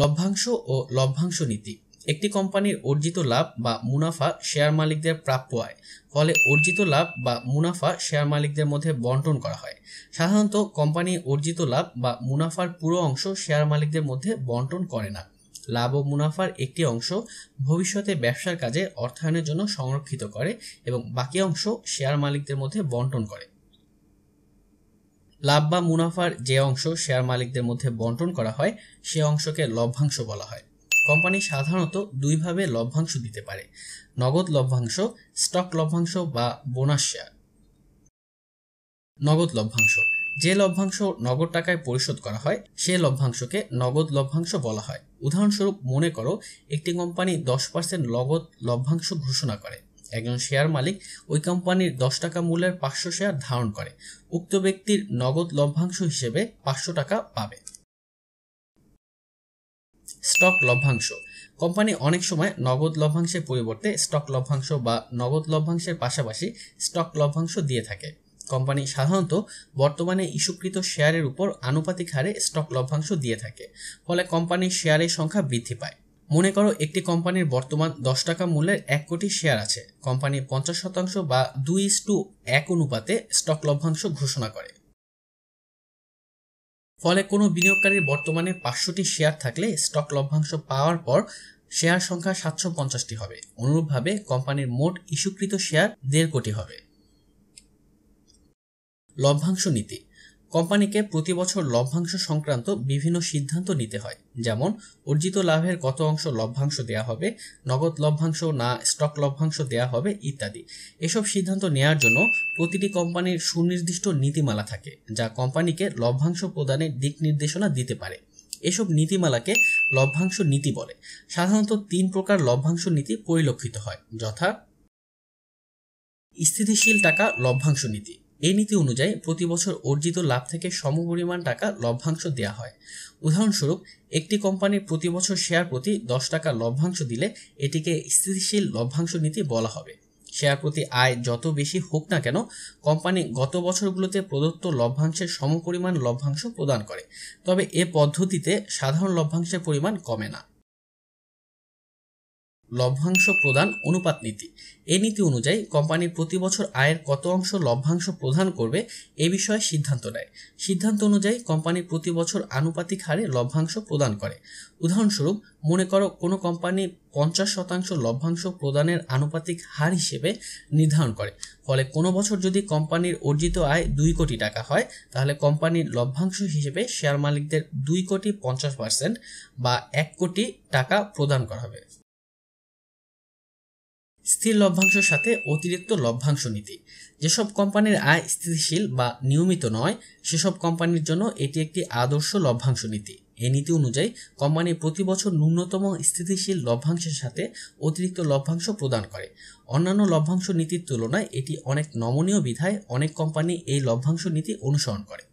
লভ্যাংশ ও লভ্যাংশ নীতি একটি কোম্পানির অর্জিত লাভ বা মুনাফা শেয়ার মালিকদের প্রাপ্য হয় ফলে অর্জিত লাভ বা মুনাফা শেয়ার মালিকদের মধ্যে বন্টন করা হয় সাধারণত কোম্পানি অর্জিত লাভ বা মুনাফার পুরো অংশ শেয়ার মালিকদের মধ্যে বন্টন করে না লাভ ও মুনাফার একটি অংশ ভবিষ্যতে ব্যবসার কাজে অর্থায়নের জন্য সংরক্ষিত করে এবং বাকি অংশ শেয়ার মালিকদের মধ্যে বন্টন করে লাভ বা মুনাফার যে অংশ শেয়ার মালিকদের মধ্যে বন্টন করা হয় সে অংশকে লভ্যাংশ বলা হয় কোম্পানি সাধারণত দুইভাবে লভ্যাংশ দিতে পারে নগদ লভ্যাংশ স্টক লভ্যাংশ বা বোনাস শেয়ার নগদ লভ্যাংশ যে লভ্যাংশ নগদ টাকায় পরিশোধ করা হয় সে লভ্যাংশকে নগদ লভ্যাংশ বলা হয় উদাহরণস্বরূপ মনে করো একটি কোম্পানি দশ পার্সেন্ট নগদ লভ্যাংশ ঘোষণা করে একজন শেয়ার মালিক ওই কোম্পানির দশ টাকা মূল্যের পাঁচশো শেয়ার ধারণ করে উক্ত ব্যক্তির নগদ লভ্যাংশ হিসেবে পাঁচশো টাকা পাবে স্টক লভ্যাংশ কোম্পানি অনেক সময় নগদ লভ্যাংশের পরিবর্তে স্টক লভ্যাংশ বা নগদ লভ্যাংশের পাশাপাশি স্টক লভ্যাংশ দিয়ে থাকে কোম্পানি সাধারণত বর্তমানে ইস্যুকৃত শেয়ারের উপর আনুপাতিক হারে স্টক লভ্যাংশ দিয়ে থাকে ফলে কোম্পানির শেয়ারের সংখ্যা বৃদ্ধি পায় মনে করো একটি কোম্পানির বর্তমান দশ টাকা মূল্যের এক কোটি শেয়ার আছে কোম্পানি পঞ্চাশ শতাংশ বা দুই ইস টু এক অনুপাতে স্টক লভ্যাংশ ঘোষণা করে ফলে কোনো বিনিয়োগকারীর বর্তমানে পাঁচশোটি শেয়ার থাকলে স্টক লভ্যাংশ পাওয়ার পর শেয়ার সংখ্যা সাতশো পঞ্চাশটি হবে অনুরূপভাবে কোম্পানির মোট ইস্যুকৃত শেয়ার দেড় কোটি হবে লভ্যাংশ নীতি কোম্পানিকে প্রতি বছর লভ্যাংশ সংক্রান্ত বিভিন্ন সিদ্ধান্ত নিতে হয় যেমন অর্জিত লাভের কত অংশ লভ্যাংশ দেয়া হবে নগদ লভ্যাংশ না স্টক লভ্যাংশ দেয়া হবে ইত্যাদি এসব সিদ্ধান্ত নেওয়ার জন্য প্রতিটি কোম্পানির সুনির্দিষ্ট নীতিমালা থাকে যা কোম্পানিকে লভ্যাংশ প্রদানের দিক নির্দেশনা দিতে পারে এসব নীতিমালাকে লভ্যাংশ নীতি বলে সাধারণত তিন প্রকার লভ্যাংশ নীতি পরিলক্ষিত হয় যথা স্থিতিশীল টাকা লভ্যাংশ নীতি এই নীতি অনুযায়ী প্রতি বছর অর্জিত লাভ থেকে সমপরিমাণ টাকা লভ্যাংশ দেওয়া হয় উদাহরণস্বরূপ একটি কোম্পানির প্রতি বছর শেয়ার প্রতি দশ টাকা লভ্যাংশ দিলে এটিকে স্থিতিশীল লভ্যাংশ নীতি বলা হবে শেয়ার প্রতি আয় যত বেশি হোক না কেন কোম্পানি গত বছরগুলোতে প্রদত্ত লভ্যাংশের সমপরিমাণ লভ্যাংশ প্রদান করে তবে এ পদ্ধতিতে সাধারণ লভ্যাংশের পরিমাণ কমে না লভ্যাংশ প্রদান অনুপাত নীতি এই নীতি অনুযায়ী কোম্পানির প্রতি বছর আয়ের কত অংশ লভ্যাংশ প্রদান করবে এ বিষয়ে সিদ্ধান্ত নেয় সিদ্ধান্ত অনুযায়ী কোম্পানি প্রতি বছর আনুপাতিক হারে লভ্যাংশ প্রদান করে উদাহরণস্বরূপ মনে করো কোনো কোম্পানি পঞ্চাশ শতাংশ লভ্যাংশ প্রদানের আনুপাতিক হার হিসেবে নির্ধারণ করে ফলে কোনো বছর যদি কোম্পানির অর্জিত আয় দুই কোটি টাকা হয় তাহলে কোম্পানির লভ্যাংশ হিসেবে শেয়ার মালিকদের দুই কোটি পঞ্চাশ পার্সেন্ট বা এক কোটি টাকা প্রদান করা হবে স্থির লভ্যাংশের সাথে অতিরিক্ত লভ্যাংশ নীতি যেসব কোম্পানির আয় স্থিতিশীল বা নিয়মিত নয় সেসব কোম্পানির জন্য এটি একটি আদর্শ লভ্যাংশ নীতি এই নীতি অনুযায়ী কোম্পানি প্রতি বছর ন্যূনতম স্থিতিশীল লভ্যাংশের সাথে অতিরিক্ত লভ্যাংশ প্রদান করে অন্যান্য লভ্যাংশ নীতির তুলনায় এটি অনেক নমনীয় বিধায় অনেক কোম্পানি এই লভ্যাংশ নীতি অনুসরণ করে